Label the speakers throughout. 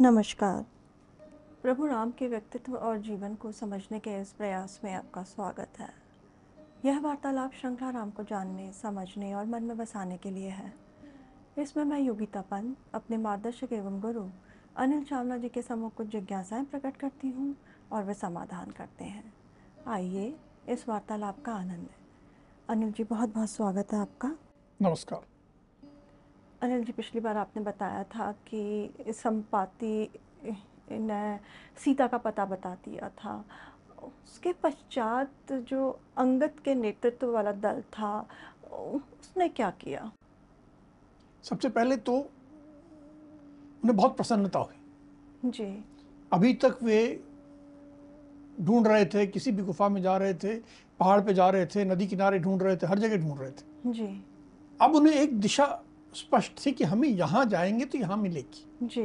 Speaker 1: नमस्कार प्रभु राम के व्यक्तित्व और जीवन को समझने के इस प्रयास में आपका स्वागत है यह वार्तालाप श्रृंखला राम को जानने समझने और मन में बसाने के लिए है इसमें मैं योगिता पंत अपने मार्गदर्शक एवं गुरु अनिल चावला जी के समूह कुछ जिज्ञासाएँ प्रकट करती हूँ और वे समाधान करते हैं आइए इस वार्तालाप का आनंद अनिल जी बहुत बहुत स्वागत है आपका नमस्कार अनिल जी पिछली बार आपने बताया था कि संपाति ने सीता का पता बता दिया था उसके पश्चात जो अंगत के नेतृत्व वाला दल था उसने क्या किया
Speaker 2: सबसे पहले तो उन्हें बहुत प्रसन्नता हुई जी अभी तक वे ढूंढ रहे थे किसी भी गुफा में जा रहे थे पहाड़ पे जा रहे थे नदी किनारे ढूंढ रहे थे हर जगह ढूंढ रहे थे जी अब उन्हें एक दिशा स्पष्ट थी कि हमें यहाँ जाएंगे तो यहाँ मिलेगी जी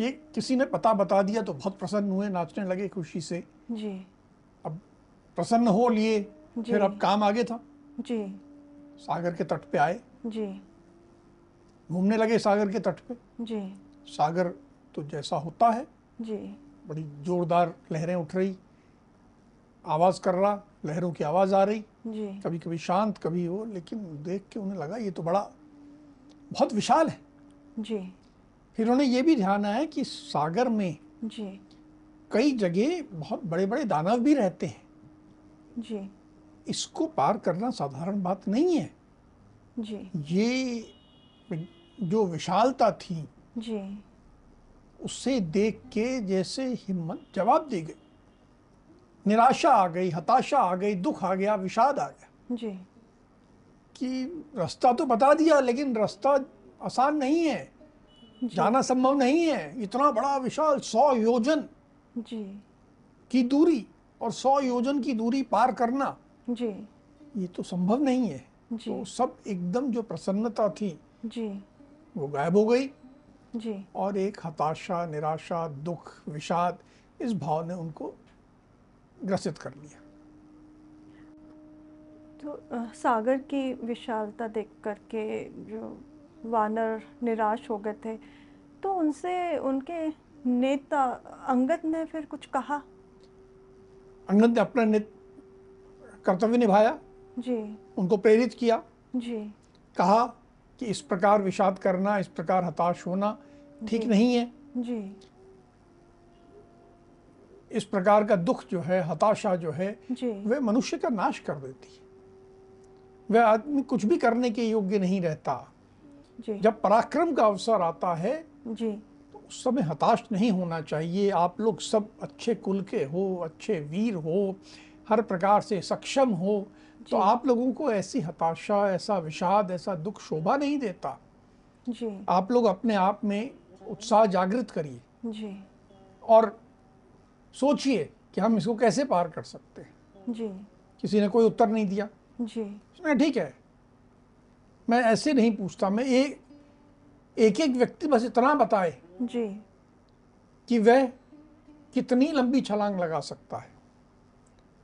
Speaker 2: ये किसी ने पता बता दिया तो बहुत प्रसन्न हुए नाचने लगे खुशी से जी अब प्रसन्न हो लिए फिर अब काम आगे था जी सागर के तट पे आए जी घूमने लगे सागर के तट पे जी सागर तो जैसा होता है जी बड़ी जोरदार लहरें उठ रही आवाज कर रहा लहरों की आवाज आ रही जी कभी कभी शांत कभी वो लेकिन देख के उन्हें लगा ये तो बड़ा बहुत विशाल है जी फिर उन्हें यह भी ध्यान आया कि सागर में जी कई जगह बहुत बड़े बड़े दानव भी रहते हैं जी इसको पार करना साधारण बात नहीं है जी ये जो विशालता थी जी उसे देख के जैसे हिम्मत जवाब दी गई निराशा आ गई हताशा आ गई दुख आ गया विषाद आ गया
Speaker 1: जी कि
Speaker 2: रास्ता तो बता दिया लेकिन रास्ता आसान नहीं है जाना संभव नहीं है इतना बड़ा विशाल सौ योजन जी की दूरी और सौ योजन की दूरी पार करना जी ये तो संभव नहीं है जी तो सब एकदम जो प्रसन्नता थी जी वो गायब हो गई जी और एक हताशा निराशा दुख विषाद इस भाव ने उनको ग्रसित कर लिया
Speaker 1: तो सागर की विशालता देख करके जो वानर निराश हो गए थे तो उनसे उनके नेता अंगद ने फिर कुछ कहा
Speaker 2: अंगद ने अपना कर्तव्य निभाया जी उनको प्रेरित किया जी कहा कि इस प्रकार विषाद करना इस प्रकार हताश होना ठीक नहीं है जी इस प्रकार का दुख जो है हताशा जो है वे मनुष्य का नाश कर देती है वह आदमी कुछ भी करने के योग्य नहीं रहता जी। जब पराक्रम का अवसर आता है जी तो उस समय हताश नहीं होना चाहिए आप लोग सब अच्छे कुल के हो अच्छे वीर हो हर प्रकार से सक्षम हो तो आप लोगों को ऐसी हताशा ऐसा विषाद ऐसा दुख शोभा नहीं देता जी आप लोग अपने आप में उत्साह जागृत
Speaker 1: करिए
Speaker 2: और सोचिए कि हम इसको कैसे पार कर सकते
Speaker 1: हैं जी
Speaker 2: किसी ने कोई उत्तर नहीं दिया जी मैं ठीक है मैं ऐसे नहीं पूछता मैं एक एक एक व्यक्ति बस इतना बताए जी कि वह कितनी लंबी छलांग लगा सकता है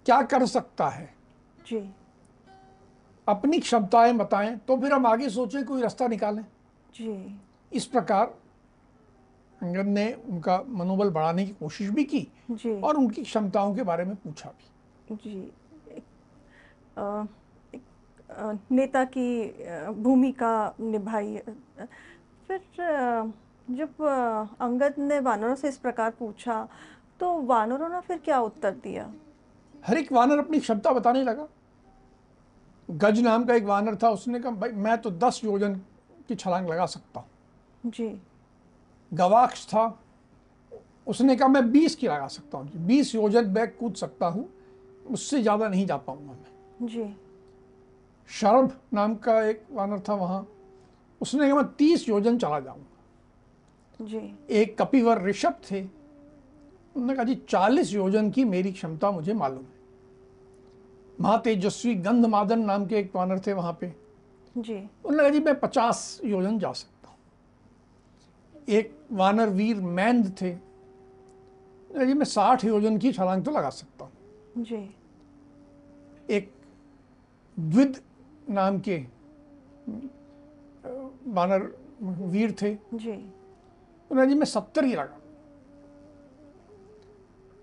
Speaker 2: क्या कर सकता है जी अपनी क्षमताएं बताएं तो फिर हम आगे सोचें कोई रास्ता निकालें जी इस प्रकार अंगद ने उनका मनोबल बढ़ाने की कोशिश भी की जी और उनकी क्षमताओं के बारे में पूछा
Speaker 1: भी जी आ... नेता की भूमिका निभाई फिर जब अंगद ने वानरों से इस प्रकार पूछा तो वानरों ने फिर क्या उत्तर दिया हर एक वानर अपनी क्षमता बताने लगा
Speaker 2: गज नाम का एक वानर था उसने कहा भाई मैं तो दस योजन की छलांग लगा सकता हूँ जी गवाक्ष था उसने कहा मैं बीस की लगा सकता हूँ बीस योजन बैग कूद सकता हूँ उससे ज़्यादा नहीं जा पाऊँगा मैं जी शरभ नाम का एक वानर था वहाँ उसने कहा मैं तीस योजन चला जाऊंगा जी एक कपिवर ऋषभ थे उन्होंने कहा जी चालीस योजन की मेरी क्षमता मुझे मालूम है महातेजस्वी गंधमादन नाम के एक वानर थे वहाँ पे जी उन्होंने कहा जी मैं पचास योजन जा सकता हूँ एक वानर वीर मैंद थे जी मैं साठ योजन की छलांग तो लगा सकता
Speaker 1: हूँ
Speaker 2: जी एक द्विद नाम के बानर वीर थे जी उन्होंने जी मैं सप्तर ही लगा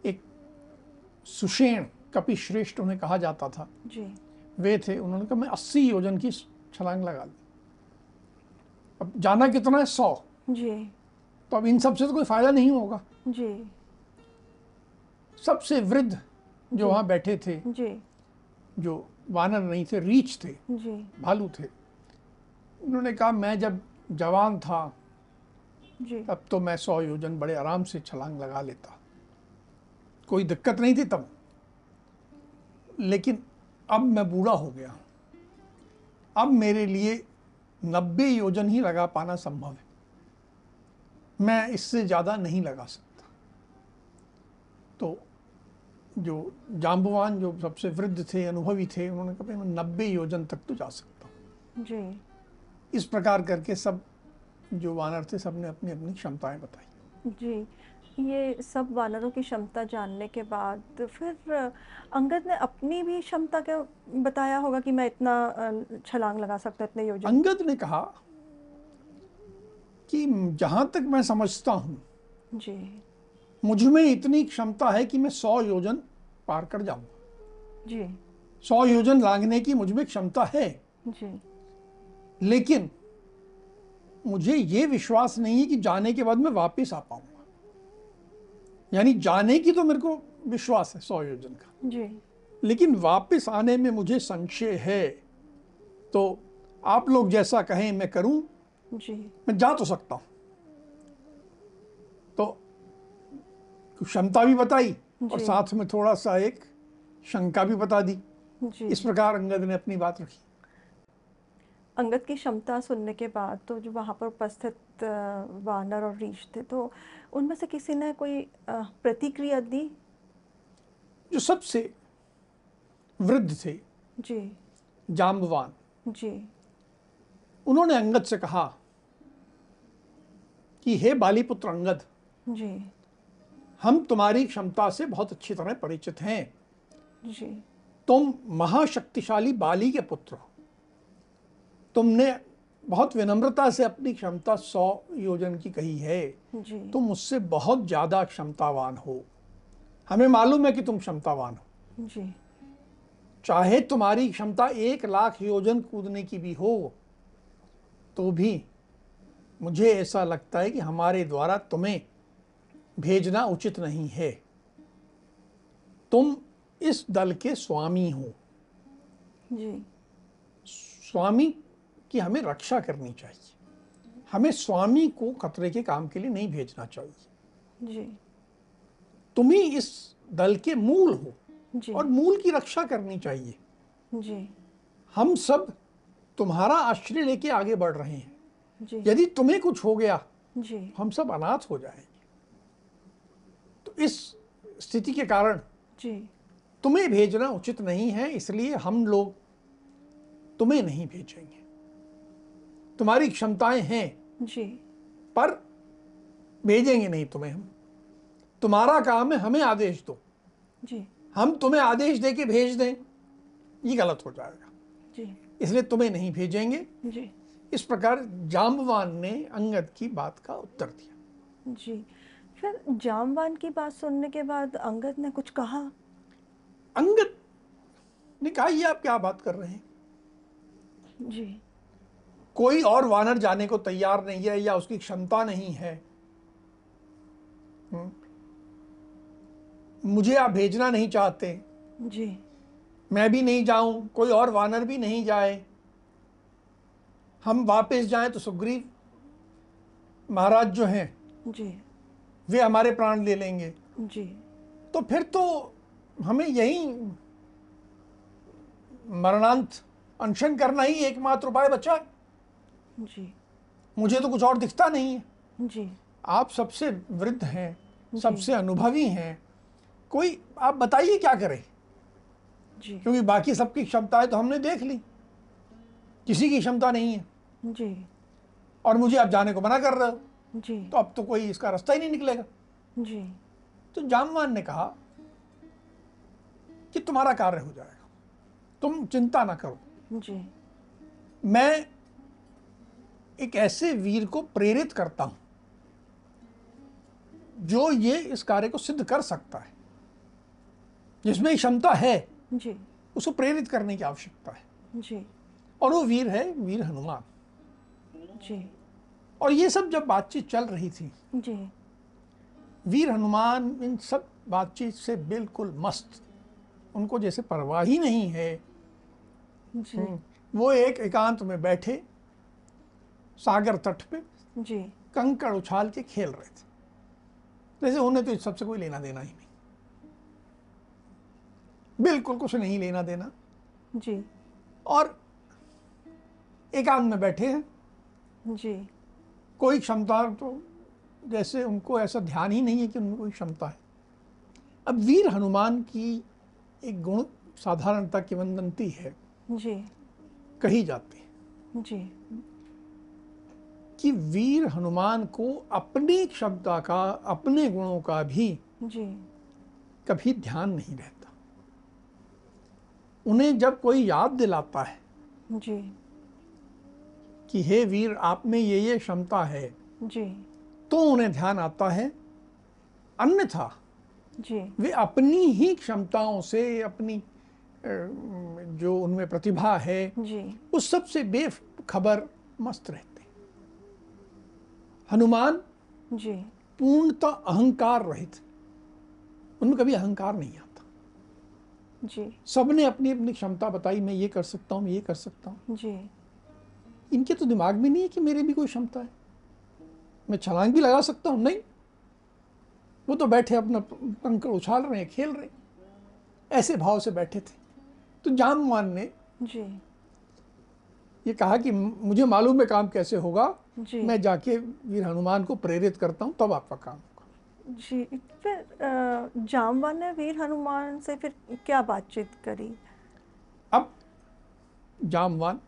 Speaker 2: एक सुषेण कपि श्रेष्ठ उन्हें कहा जाता था जी वे थे उन्होंने कहा मैं अस्सी योजन की छलांग लगा ली अब जाना कितना है सौ जी तो अब इन सबसे तो कोई फायदा नहीं होगा जी सबसे वृद्ध जो वहां बैठे थे जी जो वानर नहीं थे रीछ थे भालू थे उन्होंने कहा मैं जब जवान था जी। तब तो मैं सौ योजन बड़े आराम से छलांग लगा लेता कोई दिक्कत नहीं थी तब लेकिन अब मैं बूढ़ा हो गया अब मेरे लिए नब्बे योजन ही लगा पाना संभव है मैं इससे ज़्यादा नहीं लगा सकता तो जो जाम्बुवान जो सबसे वृद्ध थे अनुभवी थे उन्होंने कहा मैं नब्बे योजन तक तो जा सकता हूँ जी इस प्रकार करके सब जो वानर थे सब ने अपनी अपनी क्षमताएं बताई
Speaker 1: जी ये सब वानरों की क्षमता जानने के बाद फिर अंगद ने अपनी भी क्षमता के बताया होगा कि मैं इतना छलांग लगा सकता इतने योजन
Speaker 2: अंगद ने कहा कि जहाँ तक मैं समझता हूँ जी मुझ में इतनी क्षमता है कि मैं सौ योजन पार कर जाऊंगा जी सौ योजन लागने की मुझ में क्षमता है जी लेकिन मुझे ये विश्वास नहीं है कि जाने के बाद मैं वापस आ पाऊंगा यानी जाने की तो मेरे को विश्वास है सौ योजन का जी लेकिन वापस आने में मुझे संशय है तो आप लोग जैसा कहें मैं करूं जी मैं जा तो सकता हूं क्षमता भी बताई और साथ में थोड़ा सा एक शंका भी बता दी
Speaker 1: जी इस प्रकार
Speaker 2: अंगद ने अपनी बात रखी
Speaker 1: अंगद की क्षमता सुनने के बाद तो जो वहाँ पर उपस्थित वानर और रीछ थे तो उनमें से किसी ने कोई प्रतिक्रिया दी जो सबसे वृद्ध थे जी जाम्बवान जी
Speaker 2: उन्होंने अंगद से कहा कि हे बालीपुत्र अंगद जी हम तुम्हारी क्षमता से बहुत अच्छी तरह परिचित हैं जी तुम महाशक्तिशाली बाली के पुत्र हो तुमने बहुत विनम्रता से अपनी क्षमता सौ योजन की कही है जी। तुम उससे बहुत ज़्यादा क्षमतावान हो हमें मालूम है कि तुम क्षमतावान
Speaker 1: हो जी
Speaker 2: चाहे तुम्हारी क्षमता एक लाख योजन कूदने की भी हो तो भी मुझे ऐसा लगता है कि हमारे द्वारा तुम्हें भेजना उचित नहीं है तुम इस दल के स्वामी हो जी स्वामी की हमें रक्षा करनी चाहिए हमें स्वामी को खतरे के काम के लिए नहीं भेजना चाहिए जी तुम ही इस दल के मूल हो जी। और मूल की रक्षा करनी चाहिए जी हम सब तुम्हारा आश्रय लेके आगे बढ़ रहे हैं जी। यदि तुम्हें कुछ हो गया जी। हम सब अनाथ हो जाएंगे इस स्थिति के कारण जी तुम्हें भेजना उचित नहीं है इसलिए हम लोग तुम्हें नहीं भेजेंगे तुम्हारी क्षमताएं हैं जी पर भेजेंगे नहीं तुम्हें हम तुम्हारा काम है हमें आदेश दो जी हम तुम्हें आदेश दे के भेज दें ये गलत हो जाएगा जी इसलिए तुम्हें नहीं भेजेंगे जी इस प्रकार जाम्बवान ने अंगद की बात का उत्तर
Speaker 1: दिया जी फिर जामवान की बात सुनने के बाद अंगद ने कुछ कहा
Speaker 2: अंगद ने कहा ये आप क्या बात कर रहे
Speaker 1: हैं जी
Speaker 2: कोई और वानर जाने को तैयार नहीं है या उसकी क्षमता नहीं है मुझे आप भेजना नहीं चाहते जी मैं भी नहीं जाऊं कोई और वानर भी नहीं जाए हम वापस जाएं तो सुग्रीव महाराज जो हैं जी वे हमारे प्राण ले लेंगे जी तो फिर तो हमें यही मरणांत अनशन करना ही एकमात्र उपाय बचा जी मुझे तो कुछ और दिखता नहीं है जी आप सबसे वृद्ध हैं सबसे अनुभवी हैं कोई आप बताइए क्या करें जी क्योंकि बाकी सबकी क्षमताएं तो हमने देख ली किसी की क्षमता नहीं है जी और मुझे आप जाने को मना कर रहे हो जी तो अब तो कोई इसका रास्ता ही नहीं निकलेगा जी तो जामवान ने कहा कि तुम्हारा कार्य हो जाएगा तुम चिंता ना करो जी मैं एक ऐसे वीर को प्रेरित करता हूं जो ये इस कार्य को सिद्ध कर सकता है जिसमें क्षमता है जी उसको प्रेरित करने की आवश्यकता है जी और वो वीर है वीर हनुमान जी और ये सब जब बातचीत चल रही थी जी वीर हनुमान इन सब बातचीत से बिल्कुल मस्त उनको जैसे परवाह ही नहीं है जी हम्म। वो एक एकांत में बैठे सागर तट पे जी कंकड़ उछाल के खेल रहे थे जैसे उन्हें तो इस सबसे कोई लेना देना ही नहीं बिल्कुल कुछ नहीं लेना देना जी और एकांत में बैठे हैं जी कोई क्षमता तो जैसे उनको ऐसा ध्यान ही नहीं है कि उनमें कोई क्षमता है अब वीर हनुमान की एक गुण साधारणता की वंदनती है जी कही जाती है जी कि वीर हनुमान को अपनी क्षमता का अपने गुणों का भी जी कभी ध्यान नहीं रहता उन्हें जब कोई याद दिलाता है जी कि हे वीर आप में ये ये क्षमता है जी तो उन्हें ध्यान आता है अन्यथा जी वे अपनी ही क्षमताओं से अपनी जो उनमें प्रतिभा है जी उस सब से बेखबर मस्त रहते हनुमान जी पूर्णतः अहंकार रहित उनमें कभी अहंकार नहीं
Speaker 1: आता जी
Speaker 2: सबने अपनी अपनी क्षमता बताई मैं ये कर सकता हूँ मैं ये कर सकता हूँ जी इनके तो दिमाग में नहीं है कि मेरे भी कोई क्षमता है मैं छलांग भी लगा सकता हूँ नहीं वो तो बैठे अपना पंखड़ उछाल रहे हैं खेल रहे हैं ऐसे भाव से बैठे थे तो जामवान ने जी ये कहा कि मुझे मालूम है काम कैसे होगा
Speaker 1: जी मैं जाके
Speaker 2: वीर हनुमान को प्रेरित करता हूँ तब आपका
Speaker 1: काम होगा जी फिर जामवान ने वीर हनुमान से फिर क्या बातचीत करी अब
Speaker 2: जामवान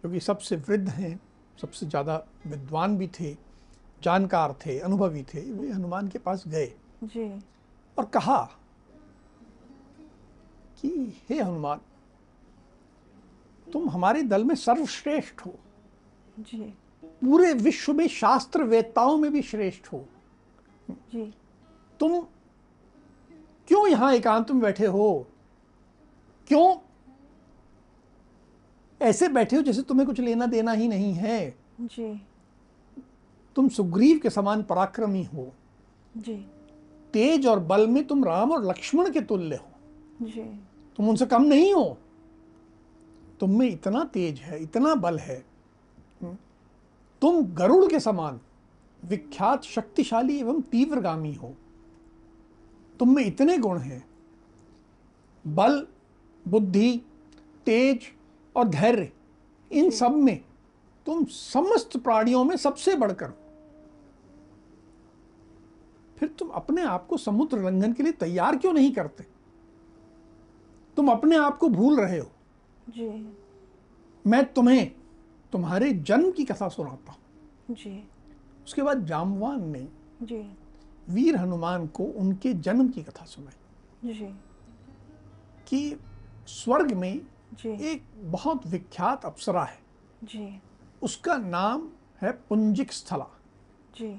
Speaker 2: क्योंकि सबसे वृद्ध हैं सबसे ज़्यादा विद्वान भी थे जानकार थे अनुभवी थे वे हनुमान के पास गए जी और कहा कि हे हनुमान तुम हमारे दल में सर्वश्रेष्ठ हो जी पूरे विश्व में शास्त्र वेताओं में भी श्रेष्ठ हो जी तुम क्यों यहाँ एकांत में बैठे हो क्यों ऐसे बैठे हो जैसे तुम्हें कुछ लेना देना ही नहीं है जी तुम सुग्रीव के समान पराक्रमी हो जी तेज और बल में तुम राम और लक्ष्मण के तुल्य
Speaker 1: हो जी
Speaker 2: तुम उनसे कम नहीं हो तुम में इतना तेज है इतना बल है हम्म। तुम गरुड़ के समान विख्यात शक्तिशाली एवं तीव्रगामी हो तुम में इतने गुण हैं बल बुद्धि तेज और धैर्य इन सब में तुम समस्त प्राणियों में सबसे बढ़कर फिर तुम अपने आप को समुद्र लंघन के लिए तैयार क्यों नहीं करते तुम अपने आप को भूल रहे हो जी मैं तुम्हें तुम्हारे जन्म की कथा सुनाता हूं जी उसके बाद जामवान ने जी वीर हनुमान को उनके जन्म की कथा सुनाई जी कि स्वर्ग में जी एक बहुत विख्यात अप्सरा है जी उसका नाम है पुंजिक स्थला जी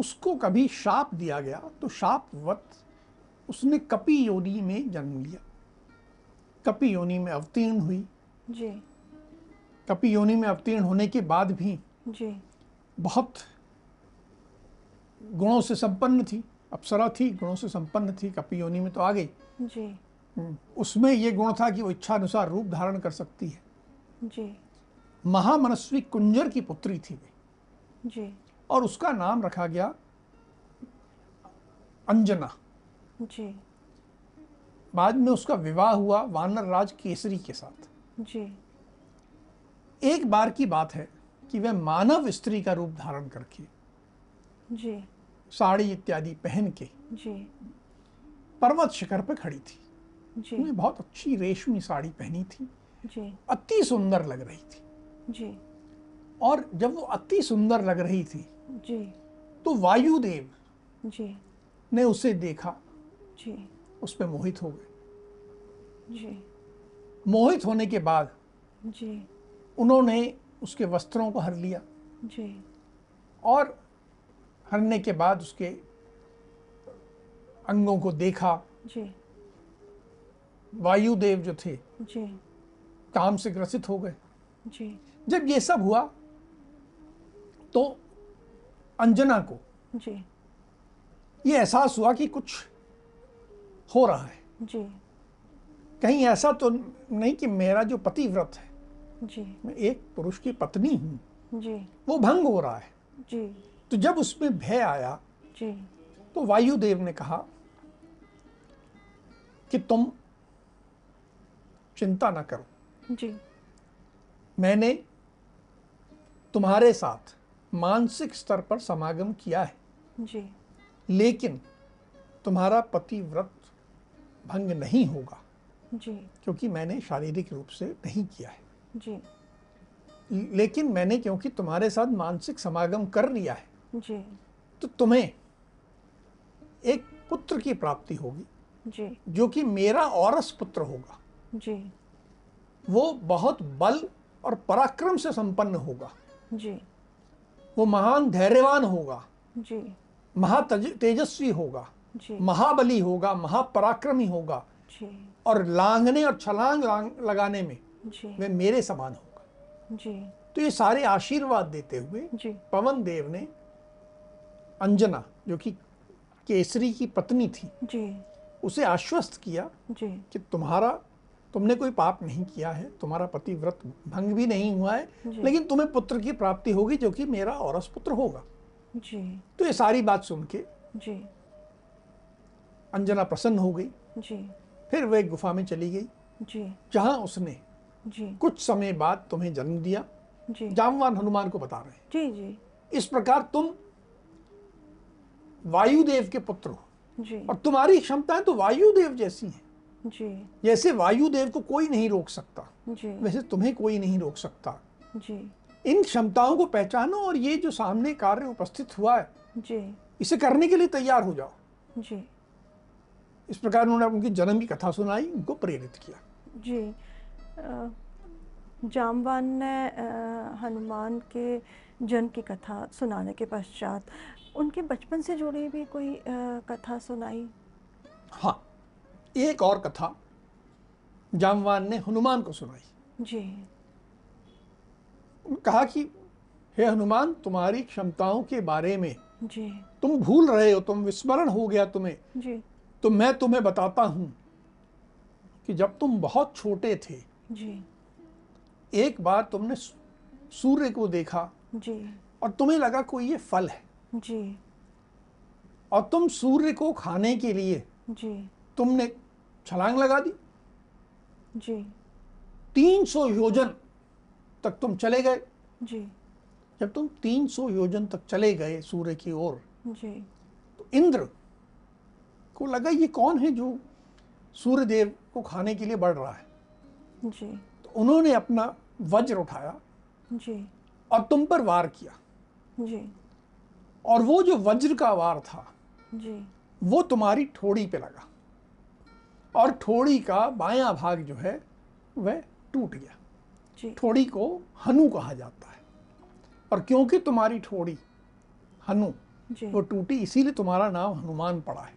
Speaker 2: उसको कभी शाप दिया गया तो शापवत उसने कपि योनि में जन्म लिया कपि योनि में अवतीर्ण हुई जी कपि योनि में अवतीर्ण होने के बाद भी जी बहुत गुणों से संपन्न थी अप्सरा थी गुणों से संपन्न थी कपि योनि में तो आ गई जी उसमें ये गुण था कि वो इच्छा अनुसार रूप धारण कर सकती है जी महामनस्वी कुंजर की पुत्री थी वे जी और उसका नाम रखा गया अंजना जी बाद में उसका विवाह हुआ वानर राज केसरी के साथ जी एक बार की बात है कि वह मानव स्त्री का रूप धारण करके जी साड़ी इत्यादि पहन के जी पर्वत शिखर पर खड़ी थी जी उन्हें बहुत अच्छी रेशमी साड़ी पहनी थी जी अति सुंदर लग रही थी जी और जब वो अति सुंदर लग रही थी जी तो वायुदेव जी ने उसे देखा जी उस पर मोहित हो गए जी मोहित होने के बाद जी उन्होंने उसके वस्त्रों को हर लिया जी और हरने के बाद उसके अंगों को देखा जी वायुदेव जो थे जी काम से ग्रसित हो गए जी जब ये सब हुआ तो अंजना को जी ये एहसास हुआ कि कुछ हो रहा है जी कहीं ऐसा तो नहीं कि मेरा जो पतिव्रत
Speaker 1: है जी
Speaker 2: मैं एक पुरुष की पत्नी
Speaker 1: हूँ
Speaker 2: वो भंग हो रहा है जी तो जब उसमें भय आया जी तो वायुदेव ने कहा कि तुम चिंता ना करो जी मैंने तुम्हारे साथ मानसिक स्तर पर समागम किया है जी लेकिन तुम्हारा पति व्रत भंग नहीं होगा जी क्योंकि मैंने शारीरिक रूप से नहीं किया
Speaker 1: है जी
Speaker 2: लेकिन मैंने क्योंकि तुम्हारे साथ मानसिक समागम कर लिया है जी तो तुम्हें एक पुत्र की प्राप्ति होगी जी जो कि मेरा औरस पुत्र होगा जी वो बहुत बल और पराक्रम से संपन्न होगा जी वो महान धैर्यवान होगा जी महा तेजस्वी होगा
Speaker 1: जी महाबली
Speaker 2: होगा महापराक्रमी होगा जी और लांगने और छलांग लांग लगाने में जी वे मेरे समान होगा जी तो ये सारे आशीर्वाद देते हुए जी पवन देव ने अंजना जो कि केसरी की पत्नी थी जी उसे आश्वस्त किया जी कि तुम्हारा तुमने कोई पाप नहीं किया है तुम्हारा पति व्रत भंग भी नहीं हुआ है लेकिन तुम्हें पुत्र की प्राप्ति होगी जो कि मेरा औरस पुत्र होगा जी तो ये सारी बात सुन के जी अंजना प्रसन्न हो गई जी फिर वह गुफा में चली गई जी जहाँ उसने जी कुछ समय बाद तुम्हें जन्म दिया जी जामवान हनुमान को बता रहे हैं जी जी इस प्रकार तुम वायुदेव के पुत्र हो जी और तुम्हारी क्षमताएं तो वायुदेव जैसी हैं जी जैसे वायुदेव को कोई नहीं रोक सकता जी वैसे तुम्हें कोई नहीं रोक सकता जी इन क्षमताओं को पहचानो और ये जो सामने कार्य उपस्थित हुआ है जी इसे करने के लिए तैयार हो जाओ जी इस प्रकार उन्होंने उनकी जन्म की कथा सुनाई उनको प्रेरित किया
Speaker 1: जी जामवान ने हनुमान के जन्म की कथा सुनाने के पश्चात उनके बचपन से जुड़ी भी कोई कथा सुनाई
Speaker 2: हाँ एक और कथा जामवान ने हनुमान को सुनाई जी कहा कि हे हनुमान तुम्हारी क्षमताओं के बारे में जी तुम भूल रहे हो तुम विस्मरण हो गया तुम्हें जी तो मैं तुम्हें बताता हूं कि जब तुम बहुत छोटे थे जी एक बार तुमने सूर्य को देखा जी और तुम्हें लगा कोई ये फल है जी और तुम सूर्य को खाने के लिए जी तुमने छलांग लगा दी जी तीन सौ योजन तक तुम चले गए जी जब तुम तीन सौ योजन तक चले गए सूर्य की ओर जी तो इंद्र को लगा ये कौन है जो सूर्य देव को खाने के लिए बढ़ रहा है जी तो उन्होंने अपना वज्र उठाया जी और तुम पर वार किया जी और वो जो वज्र का वार था जी वो तुम्हारी ठोड़ी पे लगा और ठोड़ी का बाया भाग जो है वह टूट गया ठोड़ी को हनु कहा जाता है और क्योंकि तुम्हारी ठोड़ी हनु वो टूटी इसीलिए तुम्हारा नाम हनुमान पड़ा है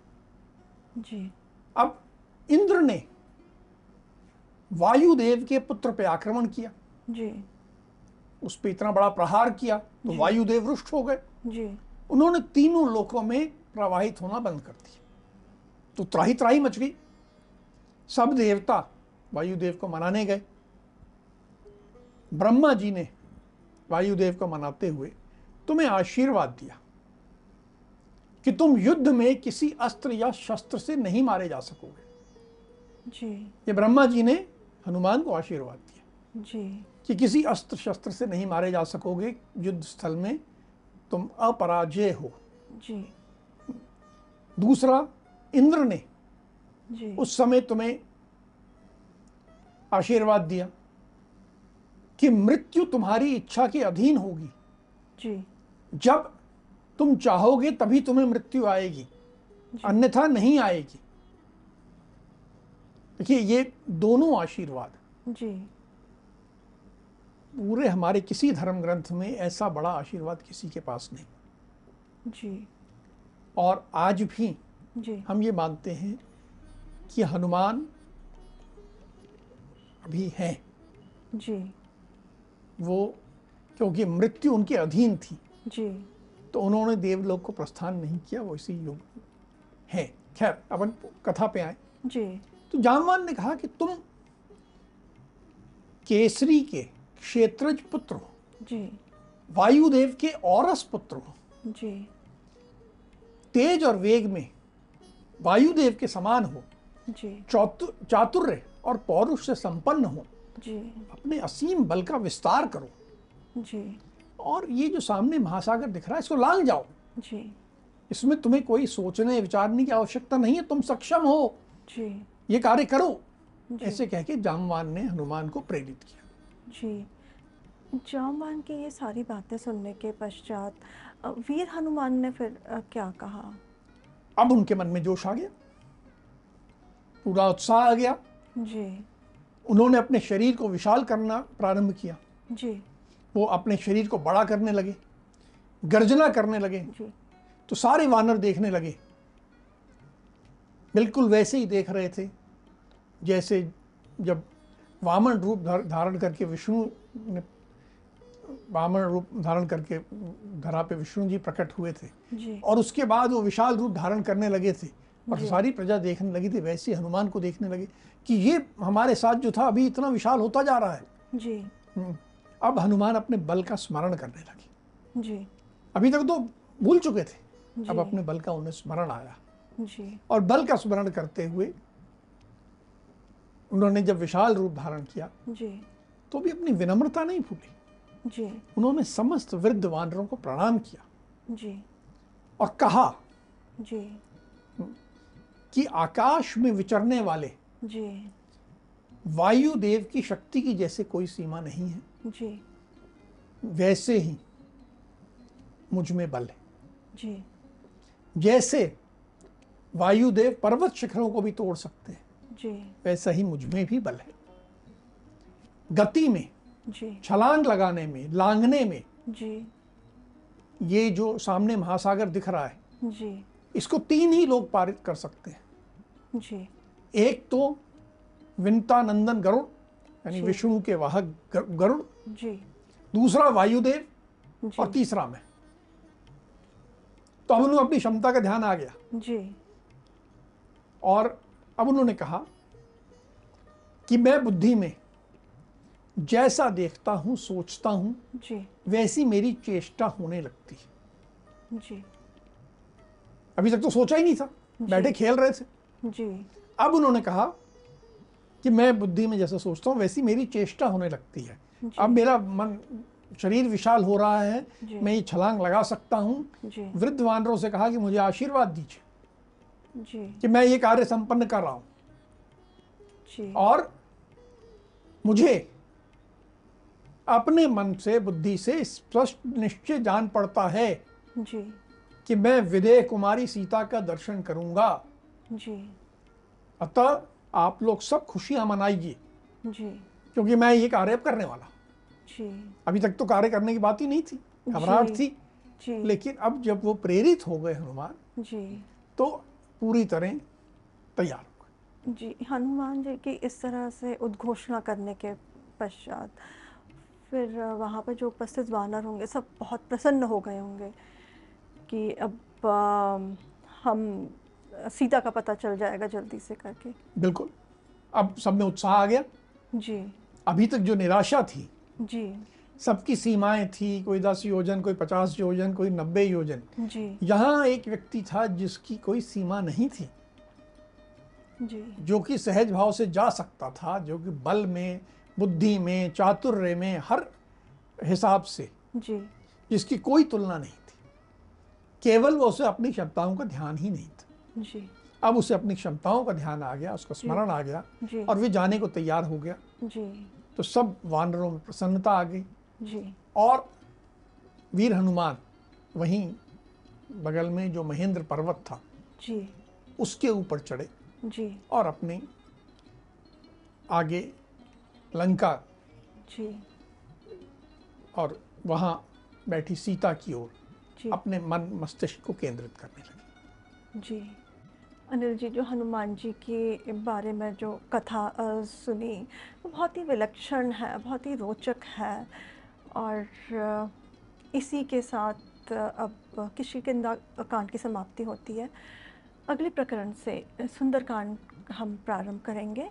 Speaker 2: जी अब इंद्र ने वायुदेव के पुत्र पे आक्रमण किया जी उस पर इतना बड़ा प्रहार किया तो वायुदेव रुष्ट हो गए जी उन्होंने तीनों लोकों में प्रवाहित होना बंद कर दिया तो त्राही त्राही मच गई सब देवता वायुदेव को मनाने गए ब्रह्मा जी ने वायुदेव को मनाते हुए तुम्हें आशीर्वाद दिया कि तुम युद्ध में किसी अस्त्र या शस्त्र से नहीं मारे जा सकोगे जी ये ब्रह्मा जी ने हनुमान को आशीर्वाद
Speaker 1: दिया जी
Speaker 2: कि किसी अस्त्र शस्त्र से नहीं मारे जा सकोगे युद्ध स्थल में तुम अपराजय हो जी दूसरा इंद्र ने उस समय तुम्हें आशीर्वाद दिया कि मृत्यु तुम्हारी इच्छा के अधीन होगी जी जब तुम चाहोगे तभी तुम्हें मृत्यु आएगी अन्यथा नहीं आएगी देखिए ये दोनों आशीर्वाद जी पूरे हमारे किसी धर्म ग्रंथ में ऐसा बड़ा आशीर्वाद किसी के पास नहीं जी और आज भी जी हम ये मानते हैं कि हनुमान अभी हैं जी वो क्योंकि मृत्यु उनके अधीन थी जी तो उन्होंने देवलोक को प्रस्थान नहीं किया वो इसी युग है खैर अपन कथा पे आए
Speaker 1: जी तो
Speaker 2: जामवान ने कहा कि तुम केसरी के क्षेत्रज पुत्र हो जी वायुदेव के औरस पुत्र हो जी तेज और वेग में वायुदेव के समान हो चातुर्य और पौरुष से संपन्न हो जी। अपने असीम बल का विस्तार करो जी और ये जो सामने महासागर दिख रहा है इसको लांग जाओ जी इसमें तुम्हें कोई सोचने विचारने की आवश्यकता नहीं है तुम सक्षम हो जी ये कार्य करो ऐसे कह के जामवान ने हनुमान को प्रेरित किया
Speaker 1: जी जामवान की ये सारी बातें सुनने के पश्चात वीर हनुमान ने फिर क्या कहा
Speaker 2: अब उनके मन में जोश आ गया पूरा उत्साह आ गया जी उन्होंने अपने शरीर को विशाल करना प्रारंभ किया जी वो अपने शरीर को बड़ा करने लगे गर्जना करने लगे जी। तो सारे वानर देखने लगे बिल्कुल वैसे ही देख रहे थे जैसे जब वामन रूप धारण करके विष्णु ने वामन रूप धारण करके धरा पे विष्णु जी प्रकट हुए थे जी। और उसके बाद वो विशाल रूप धारण करने लगे थे और सारी प्रजा देखने लगी थी वैसे हनुमान को देखने लगी कि ये हमारे साथ जो था अभी इतना विशाल होता जा रहा है जी हम्म। अब हनुमान अपने बल का स्मरण करने लगे जी अभी तक तो भूल चुके थे अब अपने बल का उन्हें स्मरण आया जी और बल का स्मरण करते हुए उन्होंने जब विशाल रूप धारण किया जी तो भी अपनी विनम्रता नहीं भूली जी उन्होंने समस्त वृद्ध वानरों को प्रणाम
Speaker 1: किया जी और कहा जी
Speaker 2: हम्म, कि आकाश में विचरने वाले वायुदेव की शक्ति की जैसे कोई सीमा नहीं है जी वैसे ही मुझ में बल है जी जैसे वायुदेव पर्वत शिखरों को भी तोड़ सकते हैं जी वैसा ही मुझ में भी बल है गति में जी छलांग लगाने में लांगने में जी ये जो सामने महासागर दिख रहा
Speaker 1: है जी
Speaker 2: इसको तीन ही लोग पारित कर सकते हैं जी एक तो विंतानंदन गरुड़ यानी विष्णु के वाहक गरुड़ जी दूसरा वायुदेव और तीसरा मैं तो अब उन्हें अपनी क्षमता का ध्यान आ गया जी और अब उन्होंने कहा कि मैं बुद्धि में जैसा देखता हूं सोचता जी वैसी मेरी चेष्टा होने लगती जी अभी तक तो सोचा ही नहीं था बैठे खेल रहे थे जी अब उन्होंने कहा कि मैं बुद्धि में जैसा सोचता हूँ वैसी मेरी चेष्टा होने लगती है अब मेरा मन शरीर विशाल हो रहा है मैं ये छलांग लगा सकता हूँ वृद्ध वानरों से कहा कि मुझे आशीर्वाद
Speaker 1: दीजिए
Speaker 2: कि मैं ये कार्य संपन्न कर रहा जी। और मुझे अपने मन से बुद्धि से स्पष्ट निश्चय जान पड़ता है जी। कि मैं विदेह कुमारी सीता का दर्शन करूंगा जी अतः आप लोग सब खुशियां मनाइए जी क्योंकि मैं ये कार्य अब करने वाला जी अभी तक तो कार्य करने की बात ही नहीं थी घबराहट थी जी लेकिन अब जब वो प्रेरित हो गए हनुमान
Speaker 1: जी तो
Speaker 2: पूरी तरह तैयार हो
Speaker 1: गए जी हनुमान जी की इस तरह से उद्घोषणा करने के पश्चात फिर वहाँ पर जो उपस्थित वानर होंगे सब बहुत प्रसन्न हो गए होंगे कि अब आ, हम सीता का पता चल जाएगा जल्दी से करके
Speaker 2: बिल्कुल अब सब में उत्साह आ गया जी अभी तक जो निराशा थी जी सबकी सीमाएं थी कोई दस योजन कोई पचास योजन कोई नब्बे योजन जी यहाँ एक व्यक्ति था जिसकी कोई सीमा नहीं थी जी जो कि सहज भाव से जा सकता था जो कि बल में बुद्धि में चातुर्य में हर हिसाब से जी जिसकी कोई तुलना नहीं थी केवल वो उसे अपनी क्षमताओं का ध्यान ही नहीं था जी अब उसे अपनी क्षमताओं का ध्यान आ गया उसका स्मरण आ
Speaker 1: गया और वे
Speaker 2: जाने को तैयार हो गया जी तो सब वानरों में प्रसन्नता आ
Speaker 1: गई
Speaker 2: और वीर हनुमान वहीं बगल में जो महेंद्र पर्वत था जी उसके ऊपर चढ़े और अपने आगे लंका जी और वहां बैठी सीता की ओर अपने मन मस्तिष्क को केंद्रित करने लगे
Speaker 1: जी अनिल जी जो हनुमान जी के बारे में जो कथा सुनी वो बहुत ही विलक्षण है बहुत ही रोचक है और इसी के साथ अब के कांड की समाप्ति होती है अगले प्रकरण से सुंदरकांड हम प्रारंभ करेंगे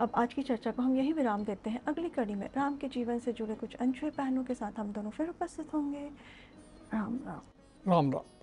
Speaker 1: अब आज की चर्चा को हम यही विराम देते हैं अगली कड़ी में राम के जीवन से जुड़े कुछ अनछुए पहनों के साथ हम दोनों फिर उपस्थित होंगे राम राम
Speaker 2: राम राम